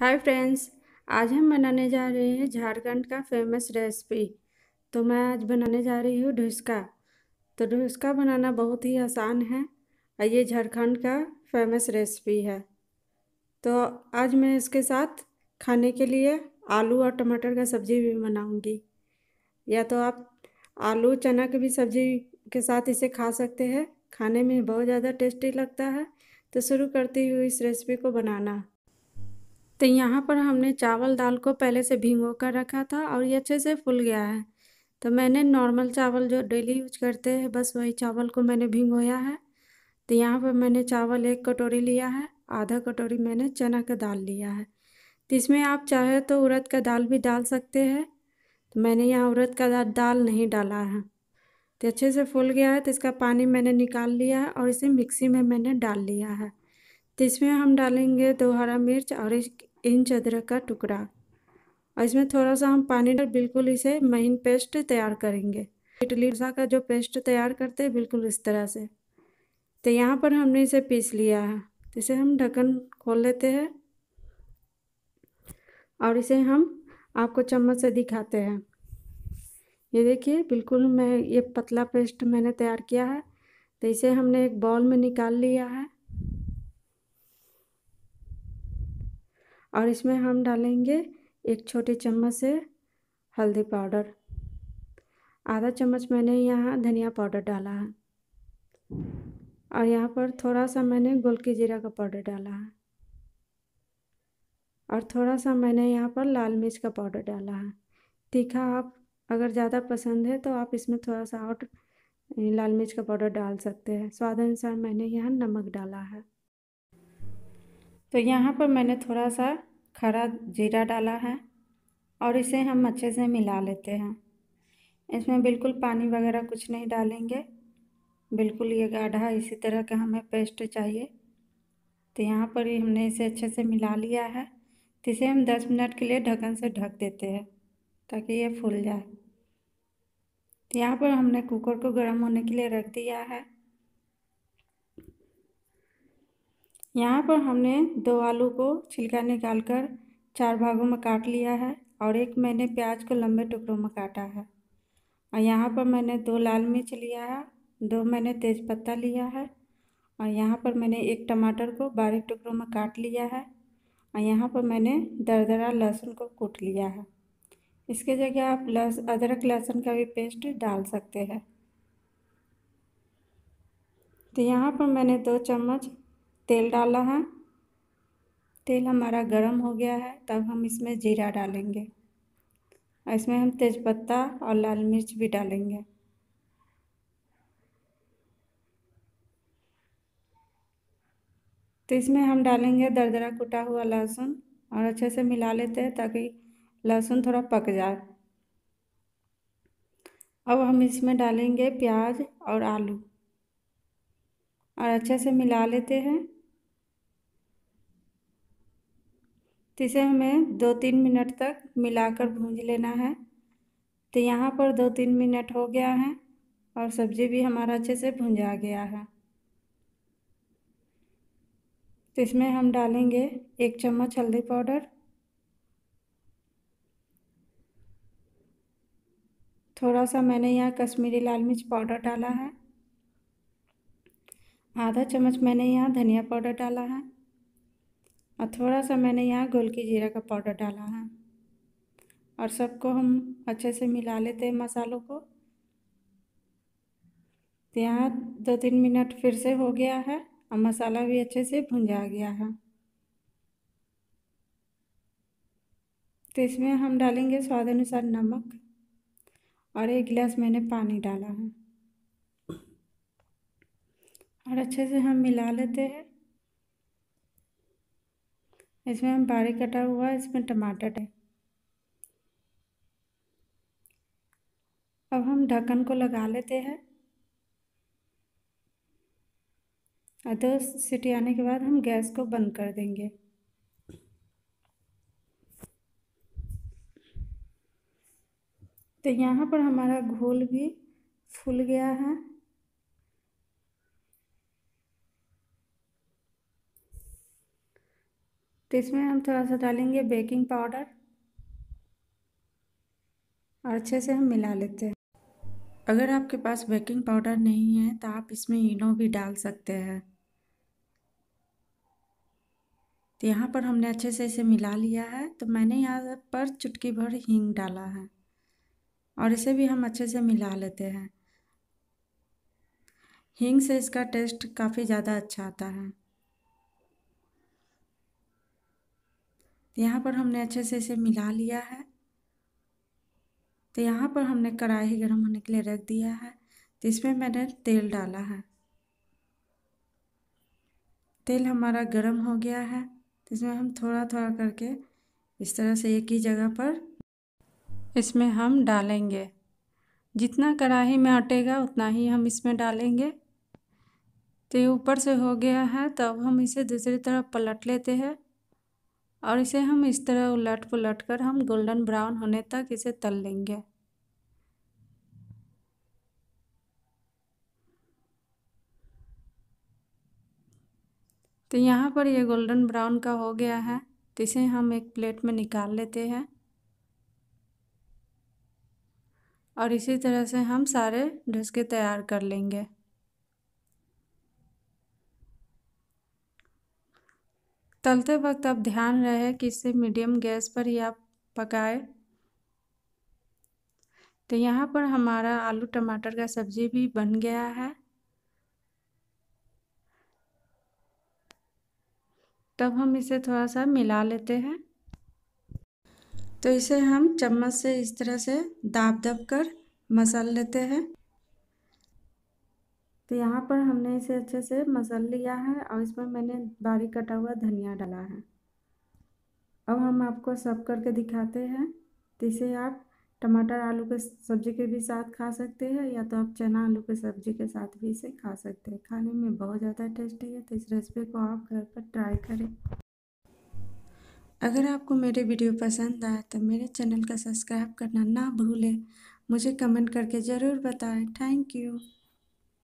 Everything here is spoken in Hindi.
हाय फ्रेंड्स आज हम बनाने जा रहे हैं झारखंड का फेमस रेसिपी तो मैं आज बनाने जा रही हूँ ढुसका तो ढुसका बनाना बहुत ही आसान है और ये झारखंड का फेमस रेसिपी है तो आज मैं इसके साथ खाने के लिए आलू और टमाटर का सब्ज़ी भी बनाऊँगी या तो आप आलू चना की भी सब्ज़ी के साथ इसे खा सकते हैं खाने में बहुत ज़्यादा टेस्टी लगता है तो शुरू करती हूँ इस रेसिपी को बनाना तो यहाँ पर हमने चावल दाल को पहले से भिंगो कर रखा था और ये अच्छे से फूल गया है तो मैंने नॉर्मल चावल जो डेली यूज करते हैं बस वही चावल को मैंने भिंगोया है तो यहाँ पर मैंने चावल एक कटोरी लिया है आधा कटोरी मैंने चना का दाल लिया है तो इसमें आप चाहे तो उड़द का दाल भी डाल सकते हैं तो मैंने यहाँ उड़द का दाल नहीं डाला है तो अच्छे से फूल गया है तो इसका पानी मैंने निकाल लिया है और इसे मिक्सी में मैंने डाल लिया है तो इसमें हम डालेंगे दो हरा मिर्च और इंच अदरक का टुकड़ा और इसमें थोड़ा सा हम पानी डाल बिल्कुल इसे महीन पेस्ट तैयार करेंगे इडली डोसा का जो पेस्ट तैयार करते हैं बिल्कुल इस तरह से तो यहाँ पर हमने इसे पीस लिया है तो इसे हम ढक्कन खोल लेते हैं और इसे हम आपको चम्मच से दिखाते हैं ये देखिए बिल्कुल मैं ये पतला पेस्ट मैंने तैयार किया है तो इसे हमने एक बॉल में निकाल लिया है और इसमें हम डालेंगे एक छोटे चम्मच से हल्दी पाउडर आधा चम्मच मैंने यहाँ धनिया पाउडर डाला है और यहाँ पर थोड़ा सा मैंने गुल्की जीरा का पाउडर डाला है और थोड़ा सा मैंने यहाँ पर लाल मिर्च का पाउडर डाला है तीखा आप अगर ज़्यादा पसंद है तो आप इसमें थोड़ा सा और लाल मिर्च का पाउडर डाल सकते हैं स्वाद अनुसार मैंने यहाँ नमक डाला है तो यहाँ पर मैंने थोड़ा सा खड़ा जीरा डाला है और इसे हम अच्छे से मिला लेते हैं इसमें बिल्कुल पानी वगैरह कुछ नहीं डालेंगे बिल्कुल ये गाढ़ा इसी तरह का हमें पेस्ट चाहिए तो यहाँ पर ही हमने इसे अच्छे से मिला लिया है तो इसे हम दस मिनट के लिए ढक्कन से ढक देते हैं ताकि ये फूल जाए तो यहाँ पर हमने कुकर को गर्म होने के लिए रख दिया है यहाँ पर हमने दो आलू को छिलका निकाल कर चार भागों में काट लिया है और एक मैंने प्याज को लंबे टुकड़ों में काटा है और यहाँ पर मैंने दो लाल मिर्च लिया है दो मैंने तेज पत्ता लिया है और यहाँ पर मैंने एक टमाटर को बारीक टुकड़ों में काट लिया है और यहाँ पर मैंने दरदरा लहसुन को कूट लिया है इसके जगह आप लस अदरक लहसुन का भी पेस्ट डाल सकते हैं तो यहाँ पर मैंने दो चम्मच तेल डाला है तेल हमारा गर्म हो गया है तब हम इसमें जीरा डालेंगे और इसमें हम तेज़पत्ता और लाल मिर्च भी डालेंगे तो इसमें हम डालेंगे दरदरा कुटा हुआ लहसुन और अच्छे से मिला लेते हैं ताकि लहसुन थोड़ा पक जाए अब हम इसमें डालेंगे प्याज और आलू और अच्छे से मिला लेते हैं तो इसे हमें दो तीन मिनट तक मिलाकर भूंज लेना है तो यहाँ पर दो तीन मिनट हो गया है और सब्ज़ी भी हमारा अच्छे से भुंजा गया है तो इसमें हम डालेंगे एक चम्मच हल्दी पाउडर थोड़ा सा मैंने यहाँ कश्मीरी लाल मिर्च पाउडर डाला है आधा चम्मच मैंने यहाँ धनिया पाउडर डाला है और थोड़ा सा मैंने यहाँ गोल की जीरा का पाउडर डाला है और सबको हम अच्छे से मिला लेते हैं मसालों को तो यहाँ दो तीन मिनट फिर से हो गया है और मसाला भी अच्छे से भुंजा गया है तो इसमें हम डालेंगे स्वाद अनुसार नमक और एक गिलास मैंने पानी डाला है और अच्छे से हम मिला लेते हैं इसमें हम बारीक कटा हुआ इसमें टमाटर है अब हम ढक्कन को लगा लेते हैं और दो सीटी आने के बाद हम गैस को बंद कर देंगे तो यहाँ पर हमारा घोल भी फूल गया है तो इसमें हम थोड़ा सा डालेंगे बेकिंग पाउडर और अच्छे से हम मिला लेते हैं अगर आपके पास बेकिंग पाउडर नहीं है तो आप इसमें इनो भी डाल सकते हैं तो यहाँ पर हमने अच्छे से इसे मिला लिया है तो मैंने यहाँ पर चुटकी भर हींग डाला है और इसे भी हम अच्छे से मिला लेते हैं हींग से इसका टेस्ट काफ़ी ज़्यादा अच्छा आता है यहाँ पर हमने अच्छे से इसे मिला लिया है तो यहाँ पर हमने कढ़ाई गर्म होने के लिए रख दिया है तो इसमें मैंने तेल डाला है तेल हमारा गर्म हो गया है तो इसमें हम थोड़ा थोड़ा करके इस तरह से एक ही जगह पर इसमें हम डालेंगे जितना कढ़ाई में अटेगा उतना ही हम इसमें डालेंगे तो ये ऊपर से हो गया है तब तो हम इसे दूसरी तरफ पलट लेते हैं और इसे हम इस तरह उलट पुलट कर हम गोल्डन ब्राउन होने तक इसे तल लेंगे तो यहाँ पर ये गोल्डन ब्राउन का हो गया है तो इसे हम एक प्लेट में निकाल लेते हैं और इसी तरह से हम सारे ढसके तैयार कर लेंगे तलते वक्त आप ध्यान रहे कि इसे मीडियम गैस पर ही आप पकाए तो यहाँ पर हमारा आलू टमाटर का सब्ज़ी भी बन गया है तब हम इसे थोड़ा सा मिला लेते हैं तो इसे हम चम्मच से इस तरह से दाब दब कर मसल लेते हैं तो यहाँ पर हमने इसे अच्छे से मसल लिया है और इसमें मैंने बारीक कटा हुआ धनिया डाला है अब हम आपको सब करके दिखाते हैं तो इसे आप टमाटर आलू के सब्जी के भी साथ खा सकते हैं या तो आप चना आलू के सब्जी के साथ भी इसे खा सकते हैं खाने में बहुत ज़्यादा टेस्टी है तो इस रेसिपी को आप घर पर ट्राई करें अगर आपको मेरे वीडियो पसंद आए तो मेरे चैनल का सब्सक्राइब करना ना भूलें मुझे कमेंट करके ज़रूर बताएं थैंक यू